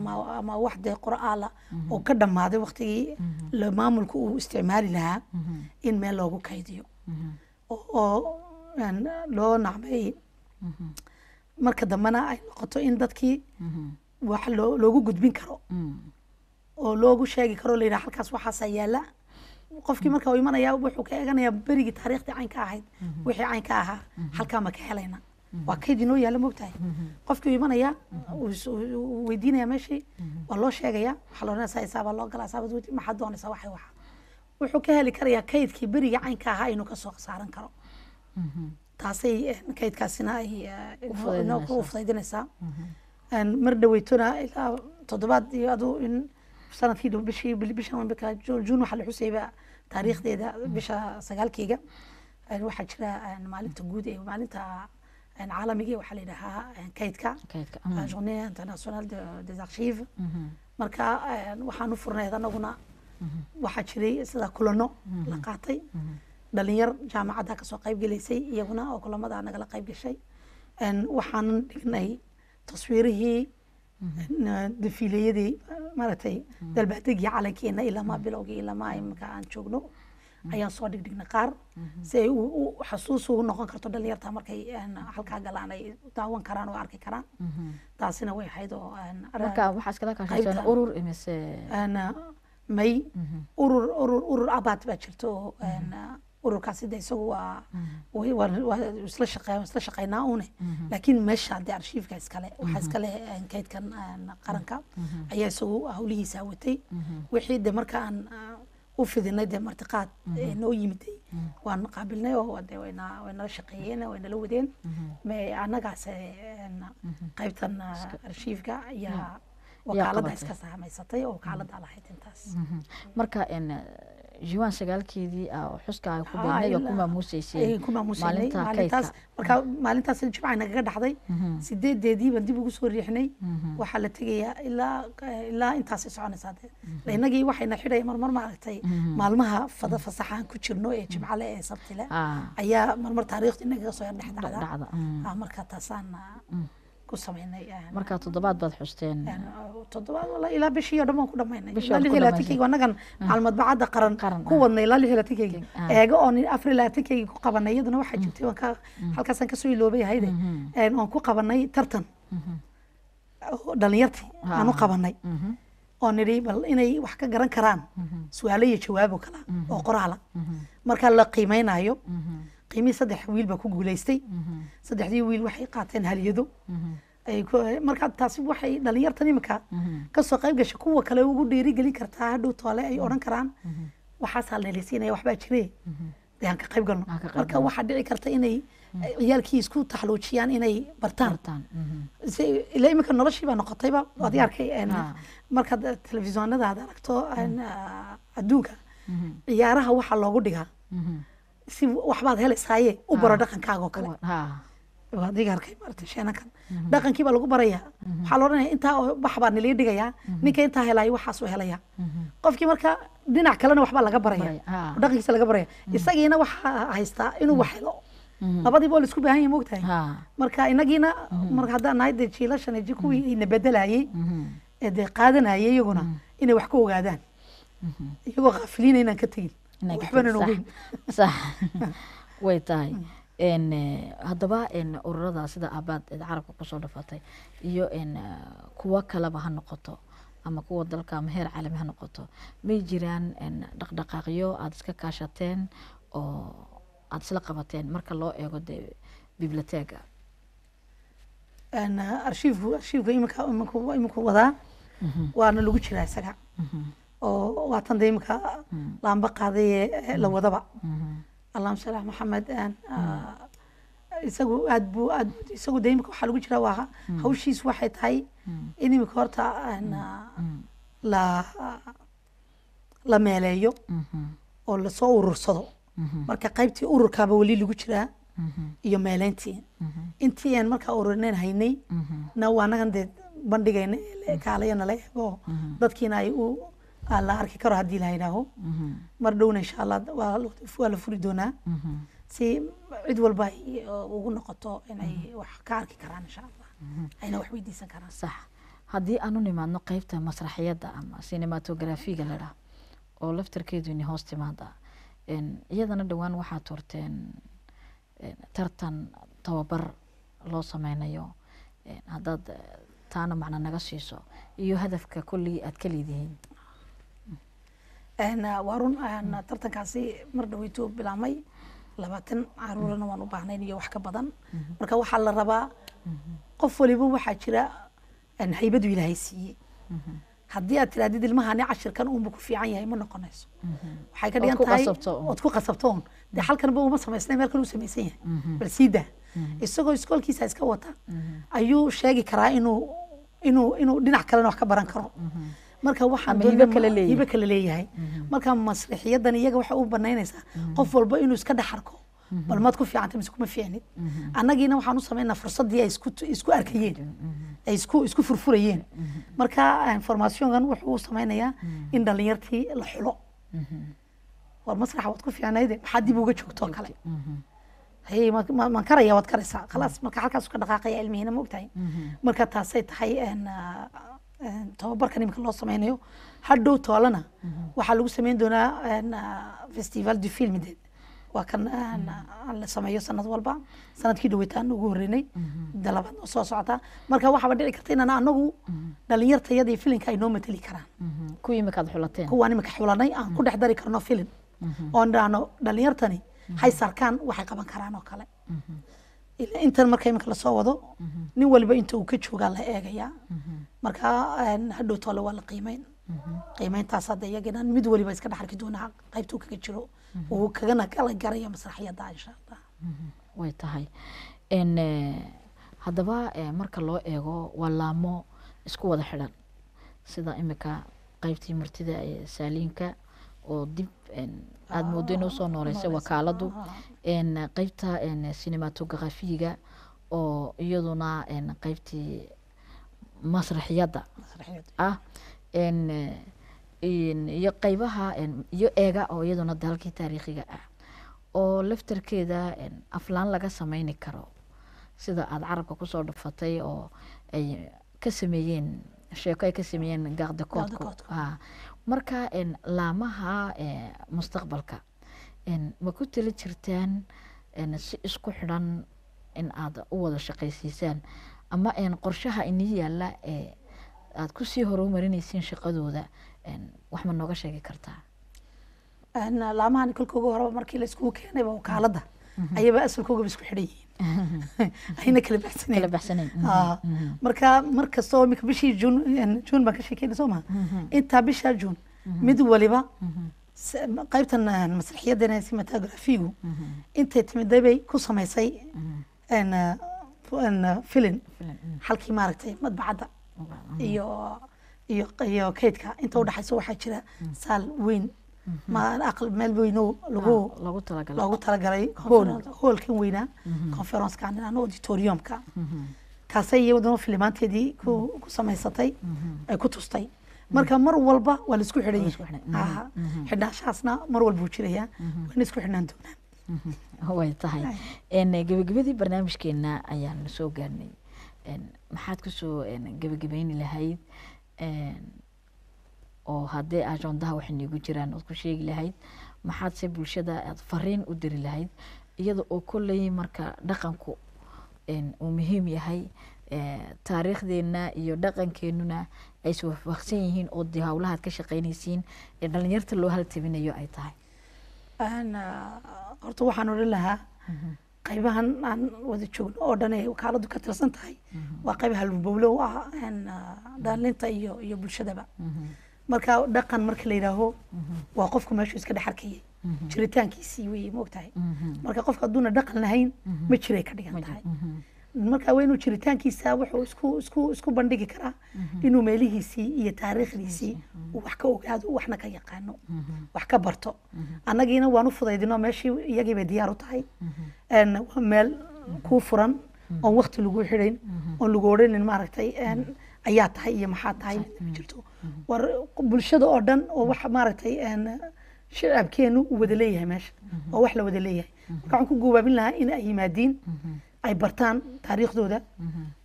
ama ama wax dee qoraala mm-hmm. oo ka dhammaaday waqtigii mm-hmm. la maamulka uu isticmaali lahaa in meel loogu kaydiyo oo loo nacmeeyey marka dambena ay noqoto in dadkii wax loogu gudbin karo mm. oo loogu sheegi karo la yidhaha halkaas waxaasaa yaala qofkii markaa u imanaya wuxuu ka eeganaya berigii taariikhtii cayn ka ahayd wixii cayn ka ahaa halkaa ma ka helayna waa mhm. kayd inoo yaalla mogtahay mhm. qofkii u imanaya mhm. weydiinaya meeshii waa loo sheegaya waxaa loodhanaya saa isaabaa loo galaa saabaad weydiin maxaa doonaysaa waxay waxa wuxuu ka heli karayaa kaydkii beriga caynka ahaa inuu kasoo saaran karo taasay eh, kaydkaasina ay eh, u fudaydinaysaa mar dhaweytona ilaa toddobaad iyo aduu in sanadkii dhow bishii bishan imika waxaa la xusayba taariikhdeeda bisha sagaalkeyga waxaa jira maalinta guud ee maalinta caalamigii waxaa la yidhahaa kaydka journée international des archives mhm. marka waxaan u furnayd anaguna mhm. waxaa jiray sida kulano mhm. la qaatay dhalinyar jaamacadda kasoo qayb gelaysay iyaguna oo kulamada nagala qayb gashay waxaanan dhignay taswiirihii dafiilayadii maaragtay dalbaadegii calankeena ilama bilowgii ilama marka aan joogno ayaan mhm. soo dhigdhigna qaar mhm. si ay xasuus ugu noqon karto dhalinyarta markay halkaa galaan ay daawan karaan oo arki karaan mhm. taasina way ahayd oo marka waxaa iskala urur may urur urur urur abaat baa jirta oo ururkaas de isagu waa isla shaqe isla shaqeynaa une eh. laakiin meesha de arshiifka iskale waxaa iskale kaydkan qaranka ayaa isagu hawlihiisa watay wixii de marka aan u fidinay dee martiqaad mhm. noo yimiday mhm. waan qaabilnay oo de waynala shaqeeyeen waynala wadeen m mhm. anagaase qaybtan ah, arshiifka ayaa wakaalada iska saamaysatay oo wakaalada lahayd intaas marka jiwaan sagaalkeedii ah, xuska ku beedneed maalintaas jimca nagaga dhacday mhm. sideedeedii baan dib ugu soo riixnay mhm. waxaa la tegayaa ilaa ilaa intaasay soconaysaa dee mhm. innagii waxayna xidhay marmar maaragtay maalmaha fada fasaxaan ku jirno ee jimcale ee sabtile ah. ayaa marmar taariikhda inagaga soo yar dhex ah, marka taasaana Eh, markaa todobaad baad xusteen eh, ilaa bishii o dhan waan ku dhamaynay annagan macalmadbacadda mm. qaran ku ah. wadnay ilaa lix laatankeyga ah. eega oon afar laatankeyga ku qabanay iyaduna waxaa mm. jirtay waan mm. halkaasaan kasoo iloobay ahayde eh. mm-hmm. oon ku qabanay tartan mm-hmm. dhalinyartii ah. aan u qabanay mm-hmm. oo nidhi bal inay wax ka garan karaan su-aalo iyo jawaabo kala oo qoraala markaa la qiimeynayo qiimihii saddex wiilba ku guuleystay mhm. saddexdii wiil waxay qaateen halyado mhm. marka taasi waxay dhalinyartan iminka mhm. kasoo qayb gasha kuwa kale ugu dhiirigelin kartaa hadhow toole ay odhan karaan waxaasaa dheelaysiinaya waxbaa jire aan ka qayb galno marka waxaa dhici karta inay ciyaalkii isku taxluujiyaan inay bartaan ilaa iminka noloshii baa noqotayba waad arkay markaad telefisyoonadaad aragto adduunka ciyaaraha waxaa loogu dhigaa si waxbaad helaysaaye u baro ah. dhaqankaaga oo kale ah. adiga arkay maarata sheenankan mhm. dhaqankii baa lagu baraya mhm. waxaa loodhanaya intaa bax baa nilii dhigayaa mhm. ninka intaa helaayo waxaasuu helaya qofkii marka dhinac kalena waxbaa laga baraya ah. dhaqankiisa laga baraya isagiina waxaa haystaa inuu wax helo labadiiba oo laisku baahan yahay moogtahay marka inagiina marka haddaan nahay dee jiilashani kuwii na bedelayey dee qaadanayay iyaguna inay wax ku ogaadaan iyagoo kaafiliina inaan ka tegin way tahay hmm. n eh, hadaba ururada sida aabaad carabka kusoo dhafatay iyo n eh, kuwo kaleba ha noqoto ama kuwa dalka ama heer caalami ha noqoto may jiraan n dhaqdhaqaaqyo aada iska kaashateen oo aada isla qabateen marka loo eego dee n eh, arshiifku arshiifka imika iminku wadaa mhm. waana lagu jiraa isaga mhm oo waatan tan daimka mm. laamba qaadaye eh, eh, la mm. wadaba mm-hmm. allahum salax maxamed ah, ah, mm. isagu aad bu aad isagu daimka waxaa lagu jira waa hawshiis waxay tahay in imika horta ah, n la la meeleeyo mm-hmm. oo lasoo urursado mm-hmm. marka qaybtii ururkaaba weli lagu jiraa iyo meeleyntii intii aan markaa ururineen haynay na waanagan dee bandhigayna kaalayana la eego dadkiina ay u aa la arki karo haddii la yidhaaho mhm. mar dhowna insha allah waa la furi doonaa mhm. si cid walba ugu noqoto inay mhm. wax ka arki karaan insha allah ayna wax weydiisan karaan sax haddii aanu nimaadno qeybta masraxiyadda ama sinematographiga la dhaha oo laftarkeedu ini hoos timaada iyadana dhowaan waxaa turteen tartan tababar loo sameynayo haddaad taana macno naga siiso iyo hadafka kolligii aad ka leedihiin waa run tartankaasi mar dhaweyto bilaamay labaatan caruurana waan u baahnayn iyo wax ka badan marka waxaa la rabaa qof waliba waxaa jira haybadu ilaahay siiyey haddii aad tirahdid ilmahani cashirkan unba ku fiican yahay ma noqonayso waxay ka dhigan tahay ood ku qasabtoon dee halkanba uma samaysnay meel kale u samaysan yahay bal siidaa isagoo iskoolkiisa iska wata ayuu sheegi karaa inuu inuu inuu dhinac kalena wax ka baran karo marka waxaanhibe kala leeyahay mm-hmm. marka masrixiyadan iyaga waxay u banaynaysaa mm-hmm. qof walba inuu iska dhex arko mm-hmm. bal maad ku fiicantay mise kuma fiicnid annagiina waxaan u samaynaa fursaddii ay isku arkayeen ay isku furfurayeen marka eh, informationkan wuxuu u samaynayaa in dhallinyartii la xulo war masraxa waad ku fiicnayde maxaad dib uga joogtoo kale hay waad karaysaa khalaas marka halkaas ka dhaqaaqaya cilmihiina ma ogtahay marka taasay tahay eh, tababarka imika loo sameynayo hadhow toolana mm-hmm. waxaa lagu sameyn doonaa festival du filmdeed waa kan mm-hmm. la sameeyo sanad walba sanadkii dhaweytaan ugu horeynay mida mm-hmm. soo socota marka waxaaba dhici karta inaan anagu dhalinyartayadii iyo filinka ay noo mateli karaan kuwii imikaad xulateen kuwaan imika xulanay aan ku dhex dari karno filin oon idhaahno dhalinyartani hay sarkaan waxay qaban karaan oo kale intan marka imika lasoo wado nin waliba inta uu ka joogaa la eegayaa marka hadhow hadhowtoole waa la qiimeyn qiimeyntaas hadda iyagana mid waliba iska dhex arki doonaa qaybtuu kaga jiro uu kagana kala garaya masraxiyadda insha allah way tahay n eh, haddaba eh, marka loo eego waa laamo isku wada xidhan sida imika qeybtii martida ee saaliinka oo dib aada moodo inuu soo nooleysay wakaaladu qeybta sinematografiga oo iyaduna qeybtii masraxiyada ah iyo qeybaha iyo eega oo iyaduna dalkii taariikhiga ah, ah. oo ah, ah. laftarkeeda aflaan laga sameyni karo sida aada carabka kusoo dhufatay oo ay ka sameeyeen sheeko ay ka sameeyeen gaqdakoodku marka laamaha mustaqbalka ma ku tali jirtaan si isku xidhan in aad u wada shaqaysiisaan ama qorshaha inii yaala ee aad kusii horumarinaysiin shaqadooda wax ma nooga sheegi kartaa laamahani kolka ugu horeba markii layskugu keenayba wakaalada mm-hmm. ayaba asalkoogaba isku xidhan yihiin ayna kala baxsanmarka ah, mhm, mhm. marka kastoo imika bishii juun juun baan ka sheekeyna soo maa mhm. intaa bishaa juun mid waliba qaybtan masraxiyadana cinematographigu intay timid daybay ku samaysay eh, eh, filin halkii maaragtay madbacadda iyo iyo iyo kaydka inta udhaxayso waxaa jira saal weyn Mhm. ma aqal meel weyno loogu ah, talagalay hoolkan weynaa conferencekan inaan auditoriumka mhm. kaasay iyadoona filimaanteedii ku mhm. samaysatay ay ku tustay marka mar walba waa laisku xidhan yahay xidhnaashaasna mar walba jirayaa waana isku xidhnaan doonaa way tahay eh, gebagabadii barnaamijkeena ayaanu soo gaarnay maxaad kusoo gebagabayni lahayd oo haddee ajoondaha wax niigu jiraan ood ku sheegi lahayd maxaad se bulshada aad fariin u diri lahayd iyada oo kolley marka dhaqanku uu muhiim yahay taariikhdeenna iyo dhaqankeennuna ay iswaafaqsan yihiin oo de howlaha ka shaqeynaysiin ee dhalinyarta loo haltabinayo ay tahay ah, horta waxaan odhan lahaa mhm. qaybahan aan wada joogno oo dhan ay wakaaladu ka tirsan tahay mhm. waa qayb halbowlow ah, ah dhaalinta iyo iyo bulshadaba mhm marka dhaqan marka la yidhaaho waa qofka meeshuu iska dhex arkayay jiritaankiisii weye ma ogtahay marka qofka hadduuna dhaqan lahayn ma jiray ka dhigan tahay mhm. marka waa inuu jiritaankiisa wuxuu isku isku isku bandhigi karaa mhm. inuu meelihiisii iyo taariikhdiisii mhm. wax ka ogaado waxna ka yaqaano wax ka barto annagiina waanu fudaydino meeshii iyagiibay diyaar u tahay meel kuu furan oon wakti lagu xidhayn oon lagu odhanin maaragtay ayaa tahay iyo maxaa tahay jirto war bulshada oo dhan oo wax maaragtay shicabkeenu uu wada leeyahay meesha mhm. oo wax la wada leeyahay mhm. marka waxaan ku goobaabin lahaa in ay yimaadiin mhm. ay bartaan taariikhdooda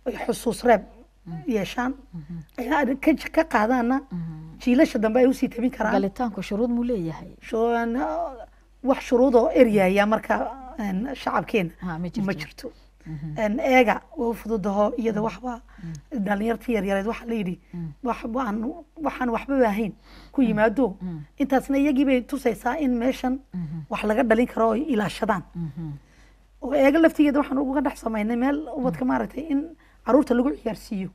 ay xusuus reeb yeeshaan ay ka qaadaana jiilasha dambe ay usii tabin karaan galitaanku shuruud muu leeyahay wax shuruudoo eryaaya marka shacabkeena ah, ma jirto أن أجا لك ده يده وحبا دلير تير يرد وح ليدي وحبا عن وحن وحبا وهين كوي ما دو إنت أصلا يجي بتوسع إن ماشان وحلاقة دلين كراي إلى شدان وأجا لفت يده وحن وقعد حس ما إن مال وبد كمارته إن عروت لقول يرسيو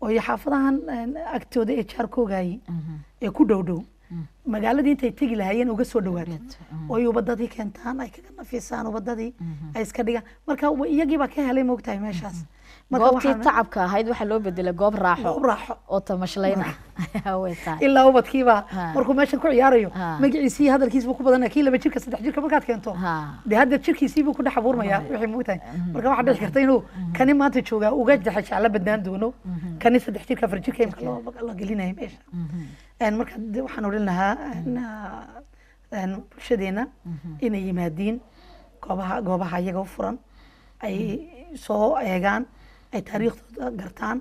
ويحافظ عن أكتو ده إشاركو magaaladii intay tegi lahaayeen uga soo dhawaato mm. oy ubadadii keentaan ay kaga nafisaan ubadadii mm-hmm. ay iska dhigaan marka iyagiibaa ka helay moogtahay meeshaas mm-hmm goobtii tacabka ahayd waxaa loo bedelay goob raaxo oo tamashlayn ah. ilaa ubadkiiba markuu meeshan ku ciyaarayo magaciisii iyo hadalkiisibuu ku badana kii laba jirka saddex jirka markaad keento dee hadda jirkiisiibuu ku dhex abuurmaya wixii moogtahay mm-hmm. marka waxaa dhici karta inuu mm-hmm. kani maanta joogaa uga jexajecla badnaan doono mm-hmm. kani saddex jirka afar jirka imka la gelinaya meesha marka waxaan odhan lahaa ah, bulshadeena inay yimaadiin goobaha goobaha iyaga u furan ay soo eegaan ay taariikhdooda gartaan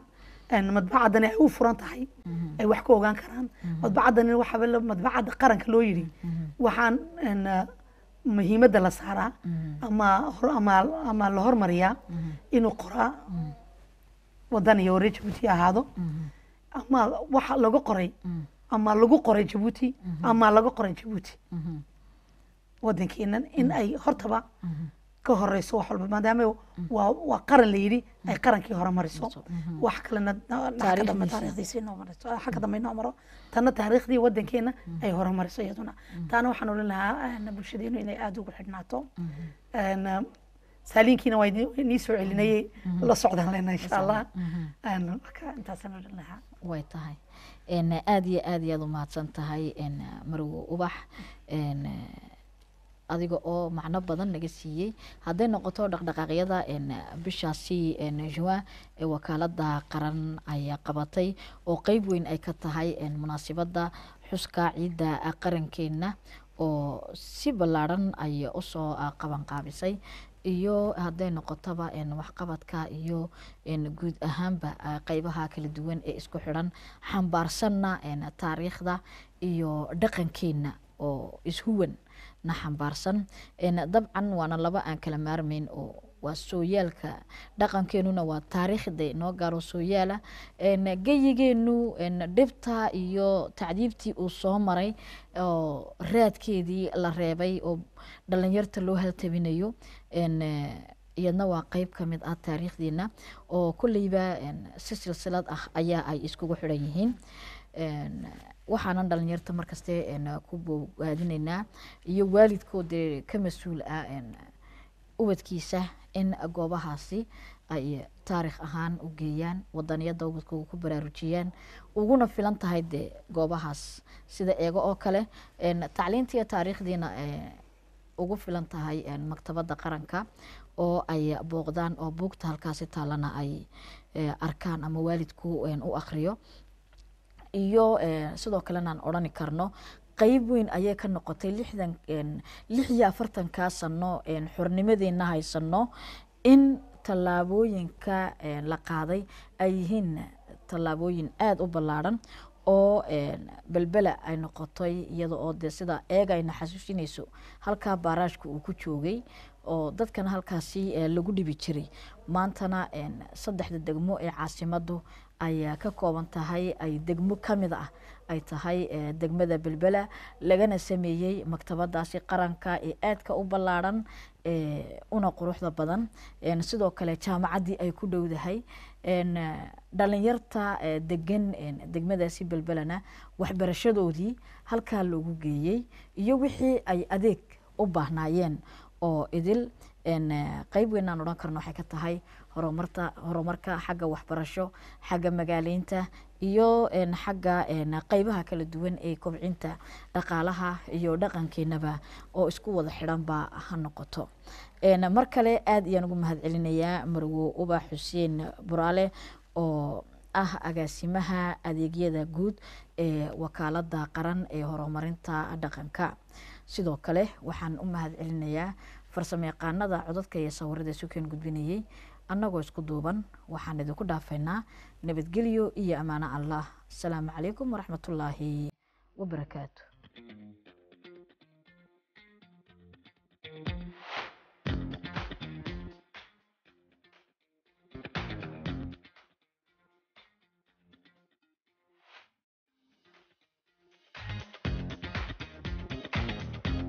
madbacaddana ay u furan tahay mhm. ay wax ka ogaan karaan mhm. madbacadan waxaa madbacadda qaranka loo yidhi mhm. waxaan ah, muhiimadda la saaraa ama ama ama la hormariyaa inuu qoraa wadan iyo waree jabuuti ahaado ama waxa laga qoray ama lagu qoray jabuuti ama laga qoray jabuuti wadankeenan in ay hortaba ka horeyso wax walba maadaama waa qaran la yidhi ay mm. qarankii hore mariso mm-hmm. wax kalena taariikhdiisii ka dambe noo ah, maro tana taariikhdii wadankeena mm-hmm. ay hore mariso iyaduna mm-hmm. taana waxaan olin lahaa bulshadeenu inay aada ugu xidhnaato saaliinkiina waa nii soo celinayay la socdaan lena insha allah marka intaasaan odhan lahaa way tahay aada iyo aad iyaad u mahadsan tahay marowe ubax adiga oo macno badan naga siiyey hadday noqoto dhaqdhaqaaqyada bishaasi juin ee wakaalada qaran ayaa qabatay oo qeyb weyn ay ka tahay munaasibada xuska ciidda qarankeena oo si ballaaran ay usoo ah, qabanqaabisay iyo hadday noqotaba waxqabadka iyo guud ahaanba ah, qeybaha kala duwan ee isku xidhan xambaarsanna taariikhda iyo dhaqankeena oo ishuwan na xambaarsan dabcan waana laba aan kala maarmayn oo waa sooyaalka dhaqankeenuna waa taariikhda noo gaaro sooyaala geyigeenu dhibta iyo tacdiibtii uu soo maray oo raadkeedii la reebay oo dhalinyarta loo haltabinayo iyadna waa qeyb kamid ah taariikhdiina oo koleyba si silsilad ah ayaa ay iskugu xiran yihiin waxaanan dhalinyarta markaste ku bogaadinaynaa iyo waalidkoodee ka mas-uul ah ubadkiisa in goobahaasi ay taariikh ahaan u geeyaan wadaniyada ubadkooga ku baraarujiyaan uguna filan tahay dee goobahaas sida eego oo kale tacliinta iyo taariikhdiina e, ugu filan tahay maktabada qaranka oo ay booqdaan oo buugta halkaasi taalana ay e, arkaan ama waalidku u akhriyo iyo eh, sidoo kalenaan aan karno qeyb weyn ayay ka noqotay lix iyo afartankaa sano xornimadeena haysano in tallaabooyinka eh, la qaaday ay yihiin tallaabooyin aada u ballaaran oo belbela ay noqotay iyada oo dee sida eeg ayna xasuusinayso halkaa baaraashka uu ku joogay oo dadkana halkaasi lagu dhibi jiray maantana saddexda degmo ee caasimaddu ayaa ka kooban tahay ay degmo kamid ah ay tahay degmada belbela lagana sameeyey maktabadaasi qaranka ee aadka u ballaaran una quruxda badan sidoo kale jaamacaddii ay ku dhowdahay Eh, dhalinyarta eh, degan degmadaasi belbelana waxbarashadoodii halkaa loogu geeyey iyo wixii ay adeeg u baahnaayeen oo idil eh, qeyb weyn aan odhan karno waxay ka tahay horumarta horumarka xagga waxbarasho xagga magaaleynta iyo xagga qeybaha kala duwan ee kobcinta dhaqaalaha iyo dhaqankeenaba oo isku wada ba ha noqoto mar kale aad ayaan ugu mahad celinayaa marwo uba xuseen buraale oo ah agaasimaha adeegyada guud ee wakaalada qaran ee horumarinta dhaqanka sidoo kale waxaan u mahad celinayaa farsamayaqaanada codadka iyo sawirada sukeen gudbinayey annagoo isku duuban waxaan idinku dhaafaynaa nabadgelyo iyo ammaano allah asalaamu calaykum waraxmatullaahi wabarakaatu